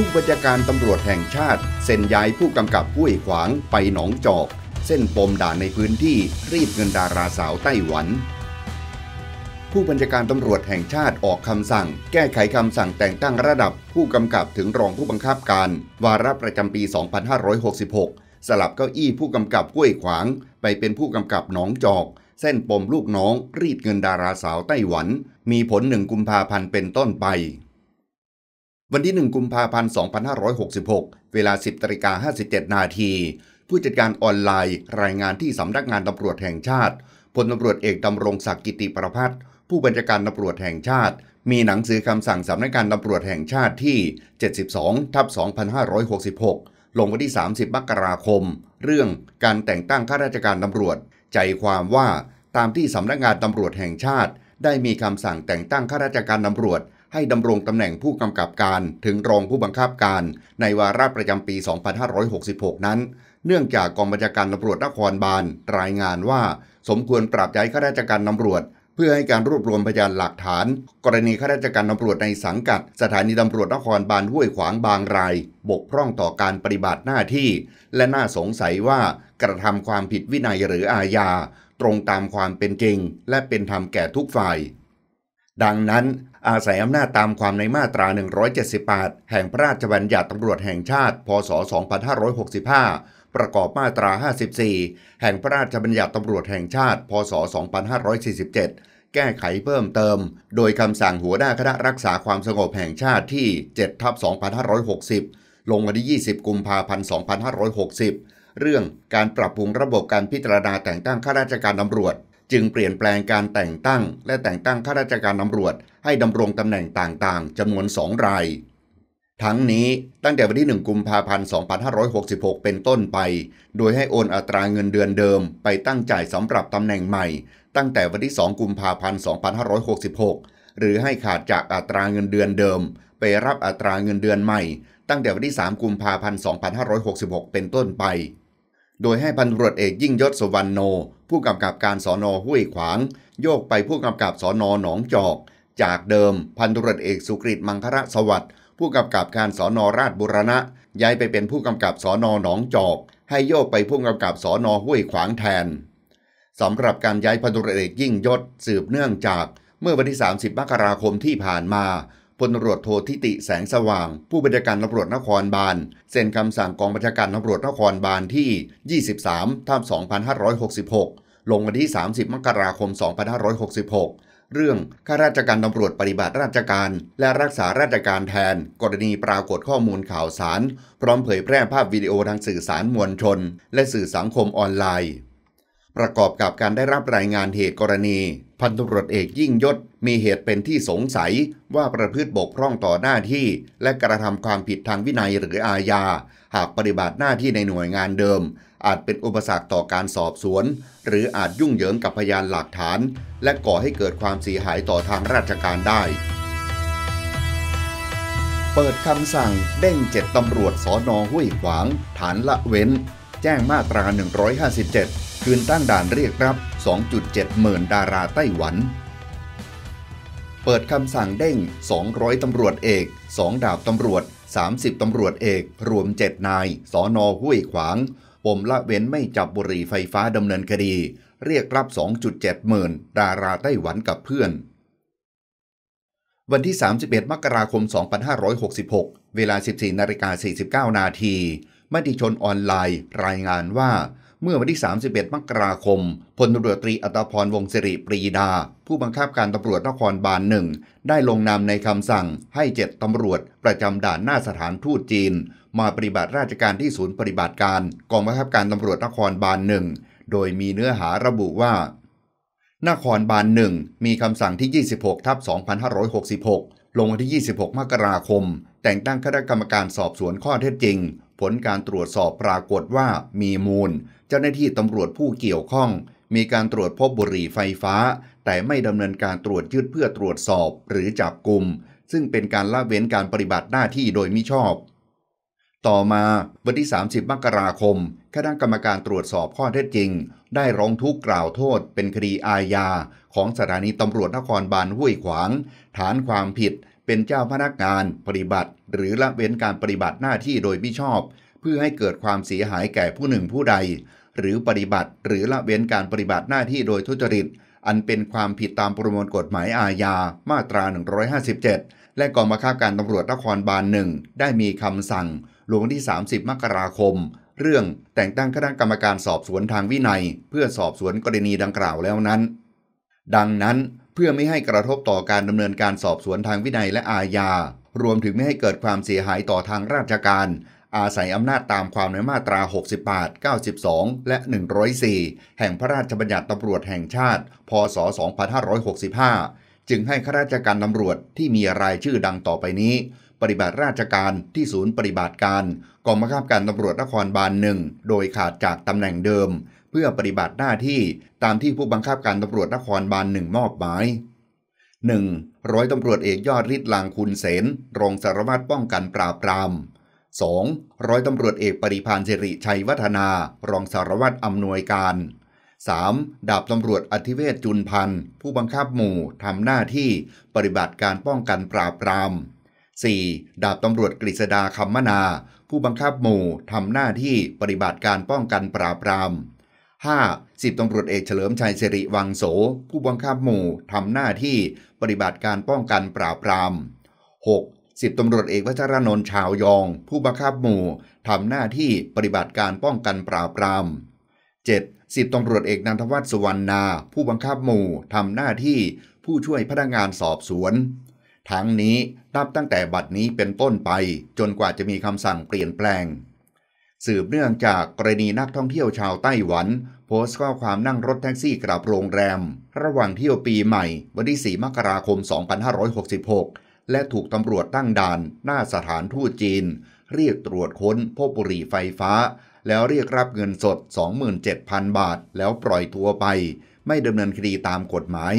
ผู้บัญชาการตำรวจแห่งชาติเซ็นย้ายผู้กำกับผู้เอขวางไปหนองจอก เส้นปมด่านในพื้นที่ รีบเงินดาราสาวไต้หวัน ผู้บัญชาการตำรวจแห่งชาติออกคำสั่ง แก้ไขคำสั่งแต่งตั้งระดับผู้กำกับถึงรองผู้บังคับการ วาระประจำปี 2566 สลับเก้าอี้ผู้กำกับผู้วยขวางไปเป็นผู้กำกับหนองจอก เส้นปมลูกน้องรีดเงินดาราสาวไต้หวัน มีผลหนึ่งกุมภาพันธ์เป็นต้นไปวันที่1กุมภาพันธ์ 2566 เวลา 10ตริกา57 นาที ผู้จัดการออนไลน์ รายงานที่สำนักงานตำรวจแห่งชาติพลตำรวจเอกดำรงศักดิ์กิติประพัฒน์ผู้บัญชาการตำรวจแห่งชาติ มีหนังสือคำสั่งสำนักงานตำรวจแห่งชาติที่ 72 ทับ2566 ลงวันที่ 30มกราคม เรื่องการแต่งตั้งข้าราชการตำรวจ ใจความว่า ตามที่สำนักงานตำรวจแห่งชาติ ได้มีคำสั่งแต่งตั้งข้าราชการตำรวจให้ดำรงตำแหน่งผู้กำกับการถึงรองผู้บังคับการในวาระประจำปี 2566 นั้น เนื่องจากกองบัญชาการตำรวจนครบาล รายงานว่า สมควรปรับย้ายข้าราชการตำรวจ เพื่อให้การรวบรวมพยานหลักฐาน กรณีข้าราชการตำรวจในสังกัด สถานีตำรวจนครบาลห้วยขวางบางราย บกพร่องต่อการปฏิบัติหน้าที่ และน่าสงสัยว่ากระทำความผิดวินัยหรืออาญาตรงตามความเป็นจริง และเป็นธรรมแก่ทุกฝ่ายดังนั้นอาศัยอำนาจตามความในมาตรา 178 แห่งพระราชบัญญัติตำรวจแห่งชาติ พศ 2565 ประกอบมาตรา 54 แห่งพระราชบัญญัติตำรวจแห่งชาติ พศ 2547 แก้ไขเพิ่มเติม โดยคำสั่งหัวหน้าคณะรักษาความสงบแห่งชาติที่7ทับ2560 ลงวันที่ 20 กุมภาพันธ์ 2560 เรื่องการปรับปรุงระบบการพิจารณาแต่งตั้งข้าราชการตำรวจจึงเปลี่ยนแปลงการแต่งตั้งและแต่งตั้งข้าราชการตำรวจ ให้ดำรงตำแหน่งต่างๆจำนวนสองราย ทั้งนี้ตั้งแต่วันที่1กุมภาพันธ์2566 เป็นต้นไป โดยให้โอนอัตราเงินเดือนเดิม ไปตั้งจ่ายสำหรับตำแหน่งใหม่ ตั้งแต่วันที่ 2กุมภาพันธ์2566 หรือให้ขาดจากอัตราเงินเดือนเดิม ไปรับอัตราเงินเดือนใหม่ตั้งแต่วันที่3กุมภาพันธ์2566 เป็นต้นไปโดยให้พันตรวจเอกยิ่งยศสวรรณโน ผู้กำกับการสอนอห้วยขวาง โยกไปผู้กำกับสอนอหนองจอก จากเดิมพันตรวจเอกสุกฤตมังคระสวัสดิ์ผู้กำกับการสอนอราชบุรณะย้ายไปเป็นผู้กำกับสอนอหนองจอก ให้โยกไปผู้กำกับสอนอห้วยขวางแทนสำหรับการย้ายพันตรวจเอกยิ่งยศสืบเนื่องจากเมื่อวันที่30มกราคมที่ผ่านมาพลตำรวจโททิติแสงสว่าง ผู้บัญชาการตำรวจนครบาล เซ็นคำสั่งกองบัญชาการตำรวจนครบาลที่ 23ทับ2566 ลงวันที่ 30 มกราคม 2566 เรื่องข้าราชการตำรวจปฏิบัติราชการและรักษาราชการแทน กรณีปรากฏข้อมูลข่าวสารพร้อมเผยแพร่ภาพวิดีโอทางสื่อสารมวลชน และสื่อสังคมออนไลน์ประกอบกับการได้รับรายงานเหตุกรณี พันตำรวจเอกยิ่งยศ มีเหตุเป็นที่สงสัยว่าประพฤติบกพร่องต่อหน้าที่ และกระทำความผิดทางวินัยหรืออาญาหากปฏิบัติหน้าที่ในหน่วยงานเดิม อาจเป็นอุปสรรคต่อการสอบสวน หรืออาจยุ่งเหยิงกับพยานหลักฐาน และก่อให้เกิดความเสียหายต่อทางราชการได้ เปิดคำสั่งเด้งเจ็ดตำรวจสอนอห้วยขวาง ฐานละเว้น แจ้งมาตรา157คืนตั้งด่านเรียกรับ 2.7 หมื่นดาราไต้หวัน เปิดคำสั่งเด้ง200ตำรวจเอก 2 ดาบตำรวจ 30ตำรวจเอก รวม 7 นาย สอนอห้วยขวางปมละเว้นไม่จับบุหรี่ไฟฟ้าดำเนินคดี เรียกรับ 2.7 หมื่นดาราไต้หวันกับเพื่อน วันที่ 31 มกราคม 2566 เวลา 14นาฬิกา49 นาทีมติชนออนไลน์ รายงานว่าเมื่อวันที่ 31 มกราคม พลตำรวจตรีอัตพรวงศิริปรีดา ผู้บังคับการตำรวจนครบาลหนึ่ง ได้ลงนามในคำสั่งให้เจ็ดตำรวจประจำด่านหน้าสถานทูตจีน มาปฏิบัติราชการที่ศูนย์ปฏิบัติการ กองบังคับการตำรวจนครบาลหนึ่ง โดยมีเนื้อหาระบุว่า นครบาลหนึ่งมีคำสั่งที่ 26 ทับ2566 ลงวันที่ 26 มกราคม แต่งตั้งคณะกรรมการสอบสวนข้อเท็จจริง ผลการตรวจสอบปรากฏว่ามีมูลเจ้าหน้าที่ตำรวจผู้เกี่ยวข้อง มีการตรวจพบบุหรี่ไฟฟ้า แต่ไม่ดำเนินการตรวจยึดเพื่อตรวจสอบหรือจับกลุ่มซึ่งเป็นการละเว้นการปฏิบัติหน้าที่โดยมิชอบ ต่อมาวันที่ 30 มกราคม คณะกรรมการตรวจสอบข้อเท็จจริง ได้ร้องทุกข์กล่าวโทษเป็นคดีอาญา ของสถานีตำรวจนครบาลห้วยขวาง ฐานความผิดเป็นเจ้าพนักงาน ปฏิบัติ หรือละเว้นการปฏิบัติหน้าที่โดยมิชอบ เพื่อให้เกิดความเสียหายแก่ผู้หนึ่งผู้ใดหรือปฏิบัติหรือละเว้นการปฏิบัติหน้าที่โดยทุจริต อันเป็นความผิดตามประมวลกฎหมายอาญามาตรา 157 และกองบังคับการตำรวจนครบาลหนึ่งได้มีคำสั่งลงวันที่ 30 มกราคม เรื่องแต่งตั้งคณะกรรมการสอบสวนทางวินัย เพื่อสอบสวนกรณีดังกล่าวแล้วนั้น ดังนั้นเพื่อไม่ให้กระทบต่อการดำเนินการสอบสวนทางวินัยและอาญารวมถึงไม่ให้เกิดความเสียหายต่อทางราชการอาศัยอำนาจตามความในมาตรา68 92 และ 104 แห่งพระราชบัญญัติตำรวจแห่งชาติ พศ 2565 จึงให้ข้าราชการตำรวจที่มีรายชื่อดังต่อไปนี้ ปฏิบัติราชการที่ศูนย์ปฏิบัติการ กองบังคับการตำรวจนครบาลหนึ่งโดยขาดจากตำแหน่งเดิม เพื่อปฏิบัติหน้าที่ตามที่ผู้บังคับการตำรวจนครบาลหนึ่งมอบหมาย 1. ร้อยตำรวจเอกยอดฤทธิ์ลางคุณเสน รองสารวัตรป้องกันปราบปราม 2. ร้อยตำรวจเอกปริพานสจริชัยวัฒนา รองสารวัตรอำนวยการ 3. ดาบตำรวจอธิเวศจุนพันธ์ผู้บังคับหมู่ทำหน้าที่ปฏิบัติการป้องกันปราบปราม 4. ดาบตำรวจกฤษดาคำมนาผู้บังคับหมู่ทำหน้าที่ปฏิบัติการป้องกันปราบปราม 5. สิบตำรวจเอกเฉลิมชัยสิริวังโสผู้บังคับหมู่ทำหน้าที่ปฏิบัติการป้องกันปราบปราม 6. สิบตำรวจเอกวัชรนนท์ชาวยอง ผู้บังคับหมู่ทำหน้าที่ปฏิบัติการป้องกันปราบปรามเจ็ดสิบตำรวจเอกนันทวัฒน์สุวรรณาผู้บังคับหมู่ทำหน้าที่ผู้ช่วยพนักงานสอบสวน ทั้งนี้ นับ ตั้งแต่บัดนี้เป็นต้นไป จนกว่าจะมีคำสั่งเปลี่ยนแปลง สืบเนื่องจากกรณีนักท่องเที่ยวชาวไต้หวัน โพสต์ข้อความนั่งรถแท็กซี่กลับโรงแรมระหว่างเที่ยวปีใหม่วันที่4มกราคม 2566และถูกตำรวจตั้งด่านหน้าสถานทูตจีน เรียกตรวจค้นพบบุหรี่ไฟฟ้า แล้วเรียกรับเงินสด 27,000 บาท แล้วปล่อยตัวไป ไม่ดำเนินคดีตามกฎหมาย